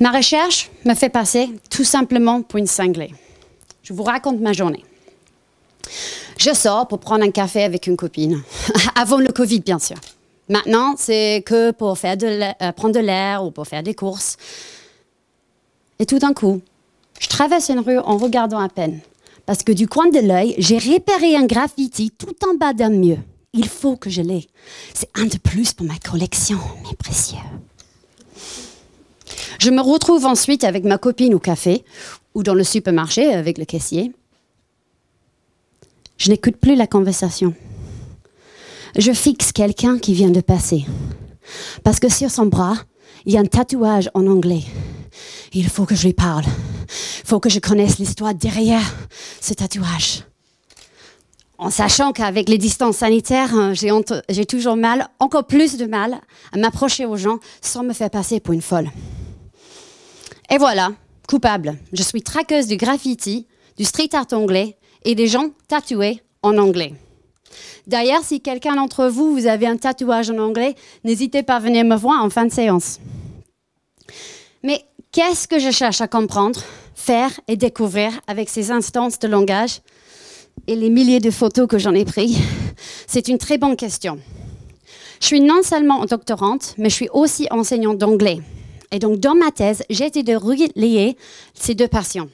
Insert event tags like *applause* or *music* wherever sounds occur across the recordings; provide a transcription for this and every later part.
Ma recherche me fait passer tout simplement pour une cinglée. Je vous raconte ma journée. Je sors pour prendre un café avec une copine. *laughs* Avant le Covid, bien sûr. Maintenant, c'est que pour faire euh, prendre de l'air ou pour faire des courses. Et tout d'un coup, je traverse une rue en regardant à peine. Parce que du coin de l'œil, j'ai repéré un graffiti tout en bas d'un mieux. Il faut que je l'aie. C'est un de plus pour ma collection, mes précieux. Je me retrouve ensuite avec ma copine au café ou dans le supermarché avec le caissier. Je n'écoute plus la conversation. Je fixe quelqu'un qui vient de passer. Parce que sur son bras, il y a un tatouage en anglais. Il faut que je lui parle. Il faut que je connaisse l'histoire derrière ce tatouage. En sachant qu'avec les distances sanitaires, hein, j'ai toujours mal, encore plus de mal, à m'approcher aux gens sans me faire passer pour une folle. Et voilà, coupable. Je suis traqueuse du graffiti, du street art anglais et des gens tatoués en anglais. D'ailleurs, si quelqu'un d'entre vous, vous avez un tatouage en anglais, n'hésitez pas à venir me voir en fin de séance. Mais qu'est-ce que je cherche à comprendre, faire et découvrir avec ces instances de langage et les milliers de photos que j'en ai prises C'est une très bonne question. Je suis non seulement doctorante, mais je suis aussi enseignante d'anglais. Et donc, dans ma thèse, j'ai été de relier ces deux passions.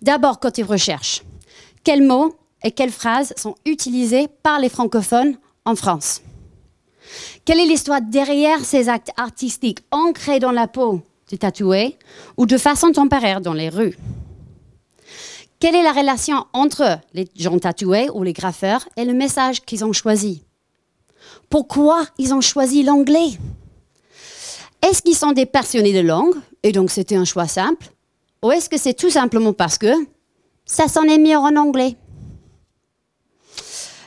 D'abord, côté recherche. Quels mots et quelles phrases sont utilisés par les francophones en France Quelle est l'histoire derrière ces actes artistiques ancrés dans la peau du tatoué ou de façon temporaire dans les rues Quelle est la relation entre les gens tatoués ou les graffeurs et le message qu'ils ont choisi Pourquoi ils ont choisi l'anglais est-ce qu'ils sont des passionnés de langue et donc c'était un choix simple Ou est-ce que c'est tout simplement parce que ça s'en est mieux en anglais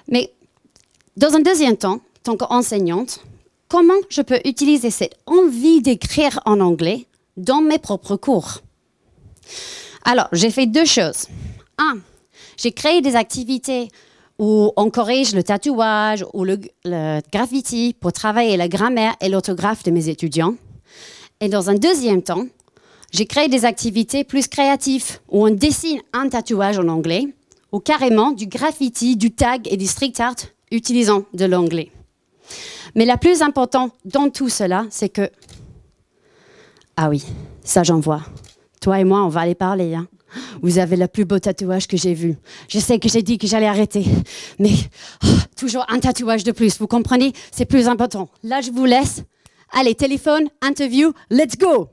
Mais dans un deuxième temps, tant qu'enseignante, comment je peux utiliser cette envie d'écrire en anglais dans mes propres cours Alors, j'ai fait deux choses. Un, j'ai créé des activités où on corrige le tatouage ou le, le graffiti pour travailler la grammaire et l'orthographe de mes étudiants. Et dans un deuxième temps, j'ai créé des activités plus créatives où on dessine un tatouage en anglais ou carrément du graffiti, du tag et du street art utilisant de l'anglais. Mais la plus importante dans tout cela, c'est que... Ah oui, ça j'en vois. Toi et moi, on va aller parler. Hein. Vous avez le plus beau tatouage que j'ai vu. Je sais que j'ai dit que j'allais arrêter, mais oh, toujours un tatouage de plus, vous comprenez C'est plus important. Là, je vous laisse. Allez, téléphone, interview, let's go